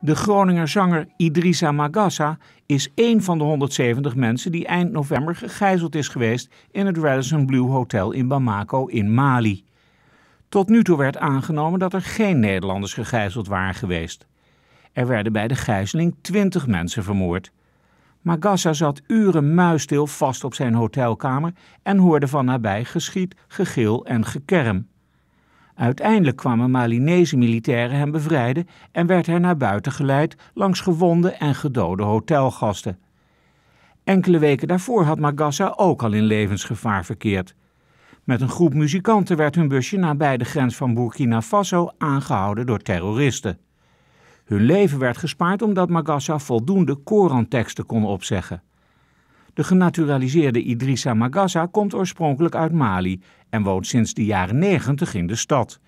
De Groninger zanger Idrissa Magassa is één van de 170 mensen die eind november gegijzeld is geweest in het Radisson Blue Hotel in Bamako in Mali. Tot nu toe werd aangenomen dat er geen Nederlanders gegijzeld waren geweest. Er werden bij de gijzeling 20 mensen vermoord. Magassa zat uren muisstil vast op zijn hotelkamer en hoorde van nabij geschiet, gegil en gekerm. Uiteindelijk kwamen Malinese militairen hem bevrijden en werd hij naar buiten geleid langs gewonde en gedode hotelgasten. Enkele weken daarvoor had Magassa ook al in levensgevaar verkeerd. Met een groep muzikanten werd hun busje nabij de grens van Burkina Faso aangehouden door terroristen. Hun leven werd gespaard omdat Magassa voldoende Koranteksten kon opzeggen. De genaturaliseerde Idrissa Magassa komt oorspronkelijk uit Mali en woont sinds de jaren 90 in de stad.